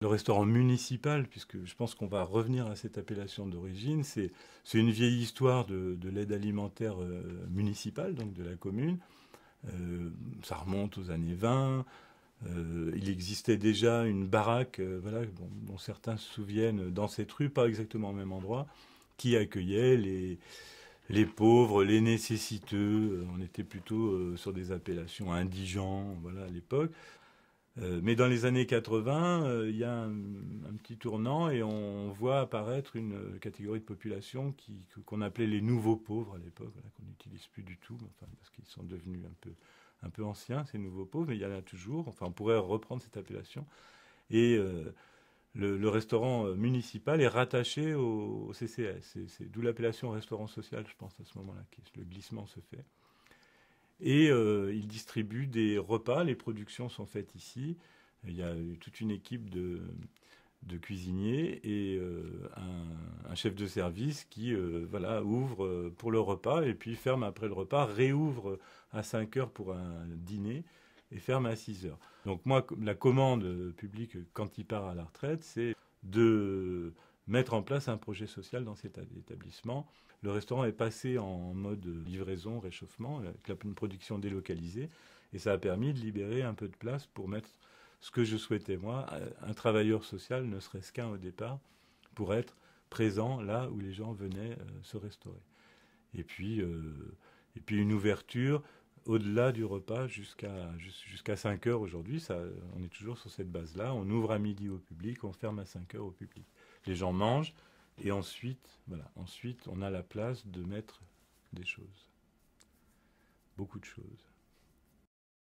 le restaurant municipal, puisque je pense qu'on va revenir à cette appellation d'origine. C'est une vieille histoire de, l'aide alimentaire euh, municipale, donc de la commune. Euh, ça remonte aux années 20. Euh, il existait déjà une baraque, dont, certains se souviennent, dans cette rue, pas exactement au même endroit, qui accueillait les, pauvres, les nécessiteux. On était plutôt sur des appellations indigents, à l'époque. Euh, mais dans les années 80, euh, il y a un, petit tournant et on voit apparaître une catégorie de population qui, qu'on appelait les nouveaux pauvres à l'époque, qu'on n'utilise plus du tout, parce qu'ils sont devenus un peu, un peu anciens, ces nouveaux pauvres, mais il y en a toujours. Enfin, on pourrait reprendre cette appellation. Et euh, le, le, restaurant municipal est rattaché au, CCS. C'est, d'où l'appellation restaurant social, je pense, à ce moment-là, que le glissement se fait. Et euh, il distribue des repas. Les productions sont faites ici. Il y a toute une équipe de, cuisiniers et euh, un, chef de service qui euh, voilà, ouvre pour le repas et puis ferme après le repas, réouvre à 5 heures pour un dîner et ferme à 6 heures. Donc moi, la commande publique quand il part à la retraite, c'est de mettre en place un projet social dans cet établissement. Le restaurant est passé en mode livraison, réchauffement, avec une production délocalisée, et ça a permis de libérer un peu de place pour mettre ce que je souhaitais moi, euh, un travailleur social, ne serait-ce qu'un au départ, pour être présent là où les gens venaient euh, se restaurer. Et puis, euh, et puis une ouverture au-delà du repas jusqu'à jusqu'à 5 heures aujourd'hui. on est toujours sur cette base-là. On ouvre à midi au public, on ferme à 5 heures au public. Les gens mangent et ensuite, voilà, ensuite on a la place de mettre des choses, beaucoup de choses.